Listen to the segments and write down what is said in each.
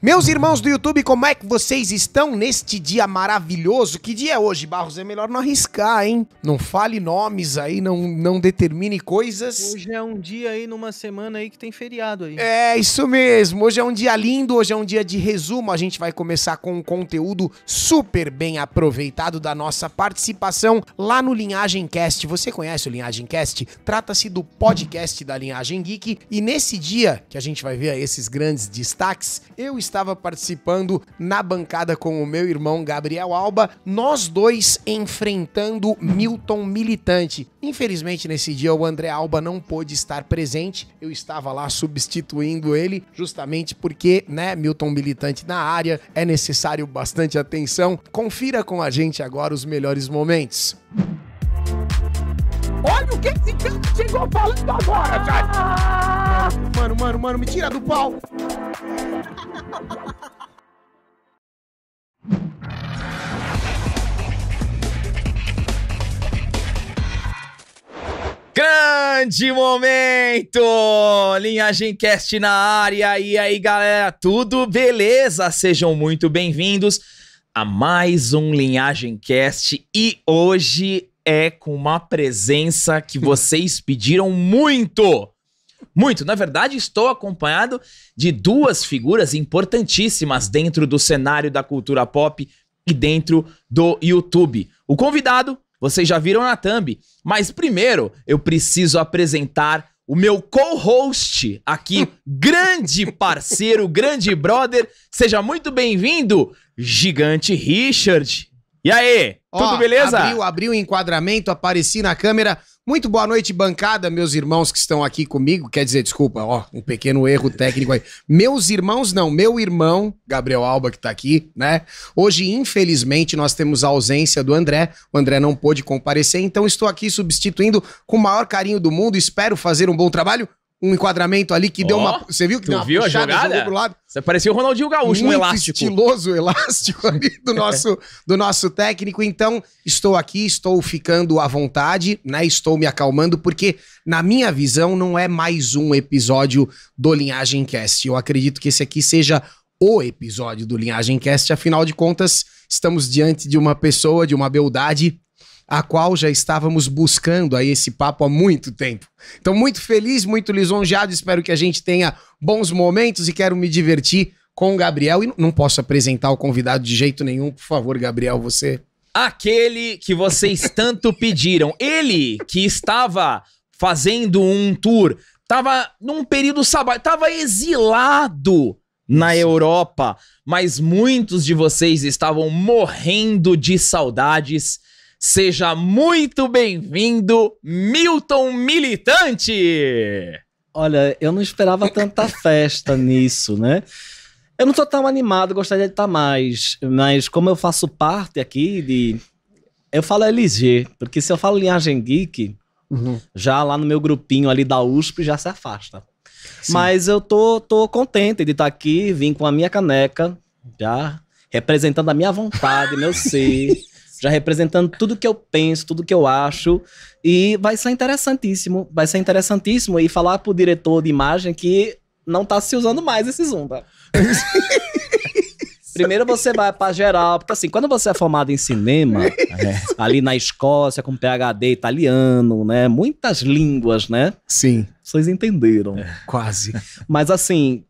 Meus irmãos do YouTube, como é que vocês estão neste dia maravilhoso? Que dia é hoje, Barros? É melhor não arriscar, hein? Não fale nomes aí, não, não determine coisas. Hoje é um dia aí, numa semana aí que tem feriado aí. É, isso mesmo. Hoje é um dia lindo, hoje é um dia de resumo. A gente vai começar com um conteúdo super bem aproveitado da nossa participação lá no Linhagem Cast. Você conhece o Linhagem Cast? Trata-se do podcast da Linhagem Geek. E nesse dia que a gente vai ver esses grandes destaques, eu estava participando na bancada com o meu irmão Gabriel Alba, nós dois enfrentando Milton Militante. Infelizmente, nesse dia, o André Alba não pôde estar presente, eu estava lá substituindo ele, justamente porque, né, Milton Militante na área, é necessário bastante atenção. Confira com a gente agora os melhores momentos. Olha o que esse cara chegou falando agora, Jade! Mano, mano, mano, me tira do pau! Grande momento! Linhagem Cast na área. E aí, galera, tudo beleza? Sejam muito bem-vindos a mais um Linhagem Cast e hoje é com uma presença que vocês pediram muito muito. Na verdade, estou acompanhado de duas figuras importantíssimas dentro do cenário da cultura pop e dentro do YouTube. O convidado, vocês já viram na thumb, mas primeiro eu preciso apresentar o meu co-host aqui, grande parceiro, grande brother. Seja muito bem-vindo, Gigante Richard. E aí, Ó, tudo beleza? Abriu, abriu o enquadramento, apareci na câmera. Muito boa noite, bancada, meus irmãos que estão aqui comigo. Quer dizer, desculpa, ó, um pequeno erro técnico aí. Meus irmãos, não, meu irmão, Gabriel Alba, que tá aqui, né? Hoje, infelizmente, nós temos a ausência do André. O André não pôde comparecer, então estou aqui substituindo com o maior carinho do mundo. Espero fazer um bom trabalho um enquadramento ali que oh, deu uma. Você viu que deu uma viu puxada, a jogada? pro lado. Você parecia o Ronaldinho Gaúcho, Muito um elástico. estiloso, elástico ali do nosso, do nosso técnico. Então, estou aqui, estou ficando à vontade, né? Estou me acalmando, porque, na minha visão, não é mais um episódio do Linhagem Cast. Eu acredito que esse aqui seja o episódio do Linhagem Cast, afinal de contas, estamos diante de uma pessoa, de uma beldade a qual já estávamos buscando aí esse papo há muito tempo. Então, muito feliz, muito lisonjeado, espero que a gente tenha bons momentos e quero me divertir com o Gabriel. E não posso apresentar o convidado de jeito nenhum, por favor, Gabriel, você. Aquele que vocês tanto pediram. Ele que estava fazendo um tour, estava num período sabático, estava exilado na Europa, mas muitos de vocês estavam morrendo de saudades Seja muito bem-vindo, Milton Militante! Olha, eu não esperava tanta festa nisso, né? Eu não tô tão animado, gostaria de estar tá mais, mas como eu faço parte aqui de. Eu falo LG, porque se eu falo linhagem geek, uhum. já lá no meu grupinho ali da USP já se afasta. Sim. Mas eu tô, tô contente de estar tá aqui, vim com a minha caneca, já representando a minha vontade, meu ser já representando tudo que eu penso, tudo que eu acho. E vai ser interessantíssimo. Vai ser interessantíssimo e falar pro diretor de imagem que não tá se usando mais esse Zumba. Primeiro você vai pra geral, porque assim, quando você é formado em cinema, é, ali na Escócia, com PHD italiano, né? Muitas línguas, né? Sim. Vocês entenderam. É, quase. Mas assim,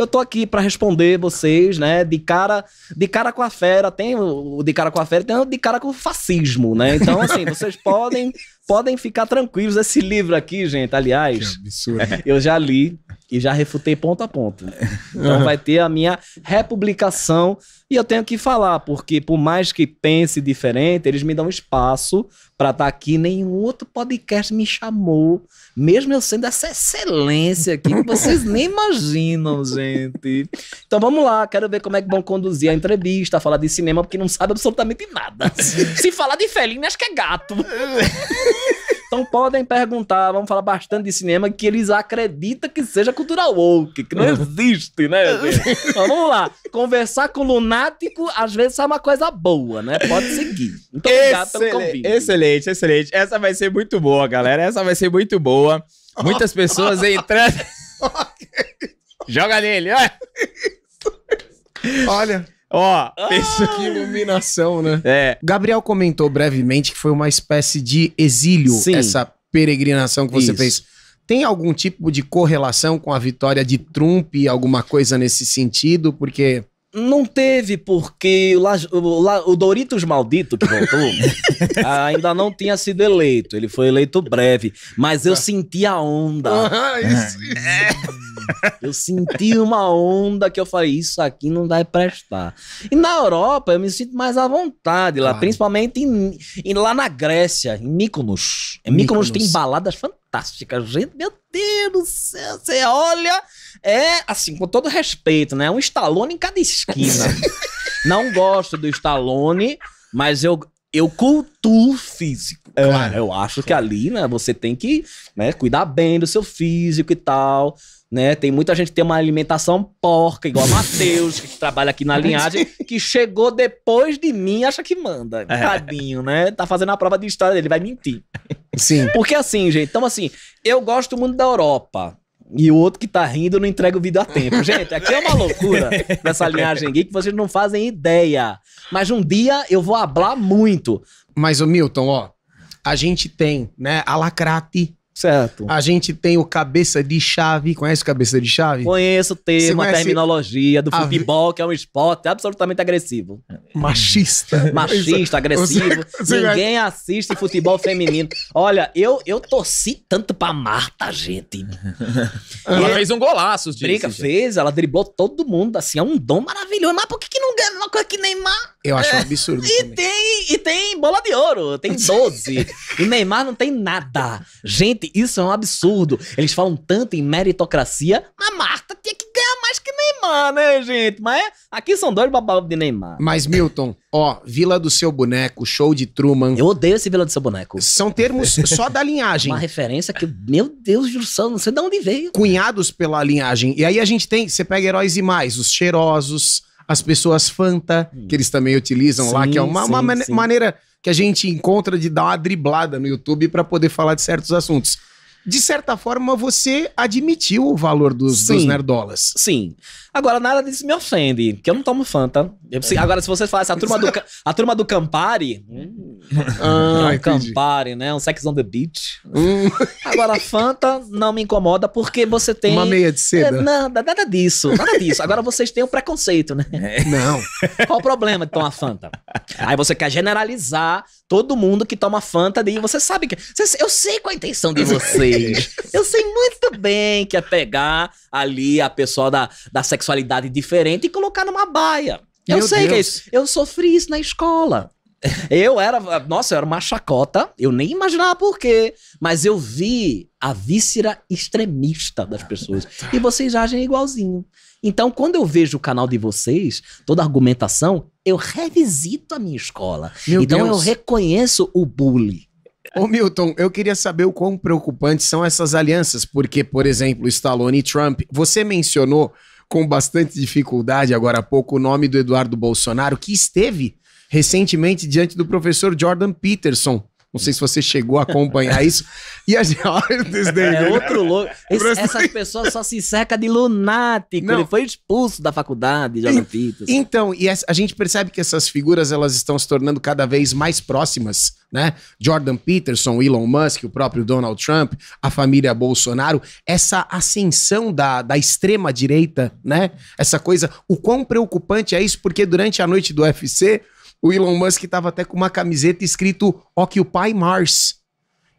eu tô aqui para responder vocês, né? De cara, de cara com a fera, tem o de cara com a fera, tem o de cara com o fascismo, né? Então, assim, vocês podem podem ficar tranquilos. Esse livro aqui, gente, aliás, eu já li e já refutei ponto a ponto. Então vai ter a minha republicação e eu tenho que falar, porque por mais que pense diferente, eles me dão espaço para estar tá aqui, nenhum outro podcast me chamou, mesmo eu sendo essa excelência aqui que vocês nem imaginam, gente. Então vamos lá, quero ver como é que vão conduzir a entrevista, falar de cinema, porque não sabe absolutamente nada. Se falar de felino, acho que é gato. Então podem perguntar, vamos falar bastante de cinema que eles acreditam que seja cultura woke, que não é. existe, né? então, vamos lá. Conversar com lunático às vezes é uma coisa boa, né? Pode seguir. Então, obrigado pelo convite. Excelente, excelente. Essa vai ser muito boa, galera. Essa vai ser muito boa. Muitas pessoas entrando. Joga nele, olha. Olha. Ó, isso que iluminação, né? É. Gabriel comentou brevemente que foi uma espécie de exílio Sim. essa peregrinação que você Isso. fez. Tem algum tipo de correlação com a vitória de Trump, alguma coisa nesse sentido? Porque não teve, porque o, La, o, La, o Doritos Maldito, que voltou, ah, ainda não tinha sido eleito. Ele foi eleito breve. Mas eu senti a onda. Ah, isso, é. isso. Eu senti uma onda que eu falei: isso aqui não vai prestar. E na Europa, eu me sinto mais à vontade lá, claro. principalmente em, em, lá na Grécia, em Mykonos. Mykonos. É Mykonos tem baladas fantásticas fantástica, gente. Meu Deus do céu, você olha. É, assim, com todo respeito, né? Um Stallone em cada esquina. Não gosto do Stallone, mas eu, eu cultuo físico. É. Claro, eu acho que ali, né, você tem que né, cuidar bem do seu físico e tal né? Tem muita gente que tem uma alimentação porca, igual a Matheus, que trabalha aqui na linhagem, que chegou depois de mim acha que manda. É. Tadinho, né? Tá fazendo a prova de história dele, vai mentir. Sim. Porque assim, gente, então assim, eu gosto muito da Europa. E o outro que tá rindo não entrega o vídeo a tempo. Gente, aqui é uma loucura dessa linhagem geek que vocês não fazem ideia. Mas um dia eu vou hablar muito. Mas, o Milton, ó, a gente tem, né, a Lacrate, Certo. A gente tem o cabeça de chave. Conhece o cabeça de chave? Conheço o termo, a terminologia do futebol, que é um esporte absolutamente agressivo. Machista. Machista, agressivo. Você, Ninguém vai... assiste futebol feminino. Olha, eu, eu torci tanto pra Marta, gente. ela fez um golaço, disse. Briga, fez. Ela driblou todo mundo, assim. É um dom maravilhoso. Mas por que, que não ganha uma coisa que Neymar? Eu acho é. um absurdo. E tem, e tem bola de ouro, tem 12. e Neymar não tem nada. Gente, isso é um absurdo. Eles falam tanto em meritocracia, mas Marta tinha que ganhar mais que Neymar, né, gente? Mas aqui são dois babados de Neymar. Mas, Milton, ó, Vila do Seu Boneco, show de Truman. Eu odeio esse Vila do Seu Boneco. São termos só da linhagem. Uma referência que, meu Deus do céu, não sei de onde veio. Cunhados pela linhagem. E aí a gente tem, você pega heróis e mais, os cheirosos as pessoas Fanta, que eles também utilizam sim, lá, que é uma, sim, uma sim. maneira que a gente encontra de dar uma driblada no YouTube para poder falar de certos assuntos de certa forma, você admitiu o valor dos, sim, dos nerdolas. Sim. Agora, nada disso me ofende, porque eu não tomo Fanta. Eu, se, agora, se você falasse a turma do, a turma do Campari. Ah, hum, ah, é um Campari, né? Um Sex on the Beach. Hum. Agora, Fanta não me incomoda porque você tem. Uma meia de seda. É, nada, nada disso. Nada disso. Agora vocês têm o um preconceito, né? É. Não. Qual o problema de tomar Fanta? Aí você quer generalizar todo mundo que toma Fanta e você sabe que. Você, eu sei qual a intenção de você vocês. Eu sei muito bem que é pegar ali a pessoa da, da sexualidade diferente e colocar numa baia. Eu sei Deus. que é isso. Eu sofri isso na escola. Eu era, nossa, eu era uma chacota, eu nem imaginava por quê, mas eu vi a víscera extremista das pessoas. E vocês agem igualzinho. Então, quando eu vejo o canal de vocês, toda a argumentação, eu revisito a minha escola. Meu então, Deus. eu reconheço o bullying. Ô Milton, eu queria saber o quão preocupantes são essas alianças, porque, por exemplo, Stallone e Trump, você mencionou com bastante dificuldade agora há pouco o nome do Eduardo Bolsonaro, que esteve recentemente diante do professor Jordan Peterson, não sei se você chegou a acompanhar isso. E a gente. Olha o É outro louco. Esse, essas assim, pessoas só se cerca de lunático. Não. Ele foi expulso da faculdade, Jordan Peterson. Então, e a gente percebe que essas figuras elas estão se tornando cada vez mais próximas, né? Jordan Peterson, Elon Musk, o próprio Donald Trump, a família Bolsonaro. Essa ascensão da, da extrema-direita, né? Essa coisa. O quão preocupante é isso, porque durante a noite do UFC o Elon Musk estava até com uma camiseta escrito Occupy Mars.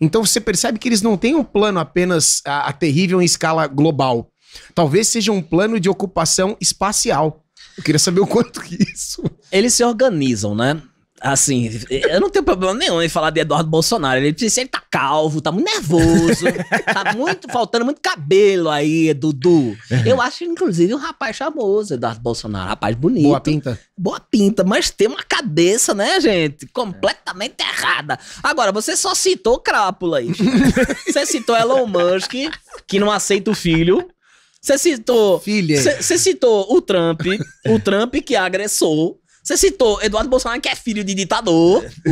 Então você percebe que eles não têm um plano apenas a, a terrível em escala global. Talvez seja um plano de ocupação espacial. Eu queria saber o quanto que isso. Eles se organizam, né? Assim, eu não tenho problema nenhum em falar de Eduardo Bolsonaro. Ele disse ele tá calvo, tá muito nervoso, tá muito faltando muito cabelo aí, Dudu. Eu uhum. acho, inclusive, um rapaz famoso, Eduardo Bolsonaro. Rapaz bonito. Boa pinta. Boa pinta, mas tem uma cabeça, né, gente? Completamente é. errada. Agora, você só citou Crápula aí. você citou Elon Musk, que não aceita o filho. Você citou. Filha. Você citou o Trump, o Trump que agressou você citou Eduardo Bolsonaro, que é filho de ditador. O, é.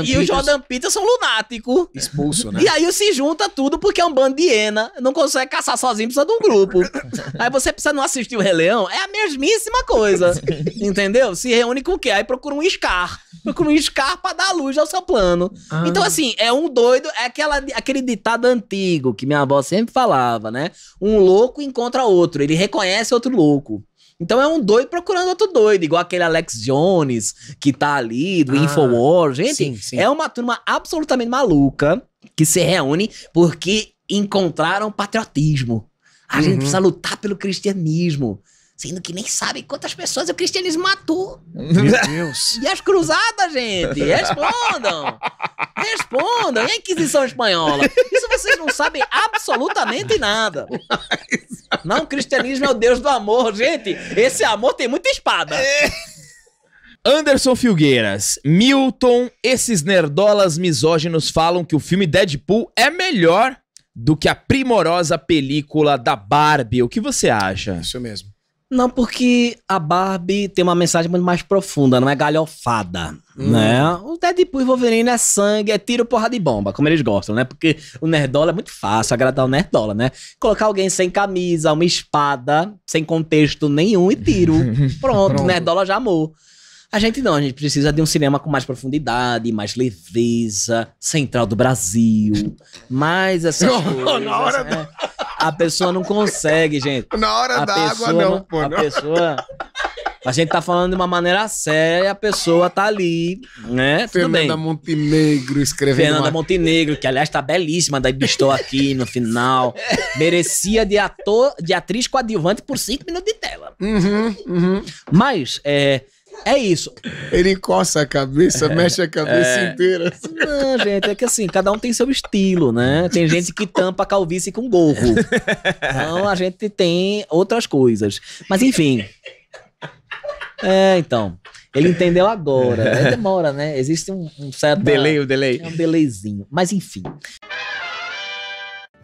o e, e, o Jordan Peterson lunático. Expulso, né? E aí se junta tudo porque é um bando de hiena. Não consegue caçar sozinho, precisa de um grupo. aí você precisa não assistir o Rei Leão. É a mesmíssima coisa. entendeu? Se reúne com o quê? Aí procura um Scar. Procura um Scar pra dar luz ao seu plano. Ah. Então, assim, é um doido. É aquela, aquele ditado antigo que minha avó sempre falava, né? Um louco encontra outro. Ele reconhece outro louco. Então é um doido procurando outro doido, igual aquele Alex Jones que tá ali, do ah, Gente, sim, sim. é uma turma absolutamente maluca que se reúne porque encontraram patriotismo. A uhum. gente precisa lutar pelo cristianismo. Sendo que nem sabem quantas pessoas o cristianismo matou. Meu Deus. E as cruzadas, gente? Respondam! Respondam! E a Inquisição Espanhola? Isso vocês não sabem absolutamente nada. Mas... Não, o cristianismo é o Deus do amor. Gente, esse amor tem muita espada. É. Anderson Filgueiras, Milton, esses nerdolas misóginos falam que o filme Deadpool é melhor do que a primorosa película da Barbie. O que você acha? Isso mesmo. Não, porque a Barbie tem uma mensagem muito mais profunda, não é galhofada, hum. né? O Deadpool e Wolverine é sangue, é tiro, porra e bomba, como eles gostam, né? Porque o nerdola é muito fácil agradar o nerdola, né? Colocar alguém sem camisa, uma espada, sem contexto nenhum e tiro. Pronto, Pronto. o nerdola já amou. A gente não, a gente precisa de um cinema com mais profundidade, mais leveza, central do Brasil, mais essas coisas. Na hora é. A pessoa não consegue, gente. Na hora a da água, não, não, pô. A não. pessoa. A gente tá falando de uma maneira séria, a pessoa tá ali, né? Fernanda Montenegro escrevendo. Fernanda uma... Montenegro, que aliás tá belíssima, daí estou aqui no final. Merecia de ator, de atriz coadjuvante por cinco minutos de tela. Uhum, uhum. Mas, é. É isso. Ele encosta a cabeça, é, mexe a cabeça é. inteira. Não, gente, é que assim, cada um tem seu estilo, né? Tem gente que tampa a calvície com gorro. Então a gente tem outras coisas. Mas enfim. É, então. Ele entendeu agora. demora, né? Existe um, um certo. Delay, o um delay. É um delayzinho. Mas enfim.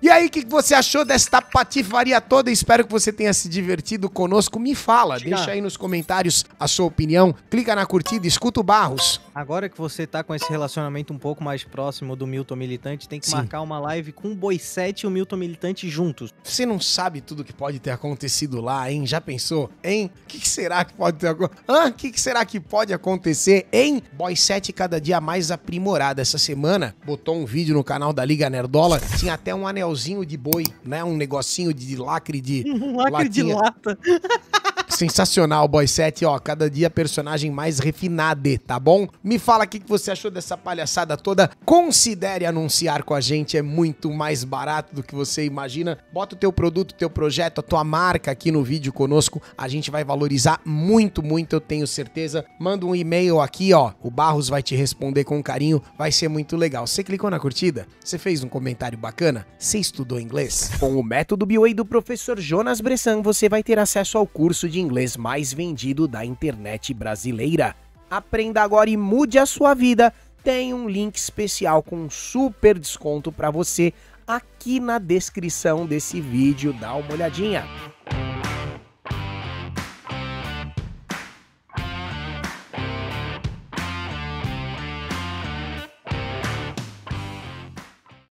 E aí, o que você achou desta patifaria toda? Espero que você tenha se divertido conosco. Me fala, deixa aí nos comentários a sua opinião. Clica na curtida, escuta o Barros. Agora que você tá com esse relacionamento um pouco mais próximo do Milton Militante, tem que Sim. marcar uma live com o Boisete e o Milton Militante juntos. Você não sabe tudo que pode ter acontecido lá, hein? Já pensou? Hein? O que, que, será que pode ter acontecido? Ah, o que, que, será que pode acontecer, hein? Boisete cada dia mais aprimorada. Essa semana botou um vídeo no canal da Liga Nerdola, tinha até um anel pauzinho de boi, né? Um negocinho de lacre de. Um lacre latinha. de lata. Sensacional, Boy 7. Ó, cada dia personagem mais refinado, tá bom? Me fala o que você achou dessa palhaçada toda. Considere anunciar com a gente, é muito mais barato do que você imagina. Bota o teu produto, teu projeto, a tua marca aqui no vídeo conosco. A gente vai valorizar muito, muito, eu tenho certeza. Manda um e-mail aqui, ó. O Barros vai te responder com carinho. Vai ser muito legal. Você clicou na curtida? Você fez um comentário bacana? Você estudou inglês? Com o método BOE do professor Jonas Bressan, você vai ter acesso ao curso de inglês mais vendido da internet brasileira. Aprenda agora e mude a sua vida. Tem um link especial com um super desconto para você aqui na descrição desse vídeo. Dá uma olhadinha.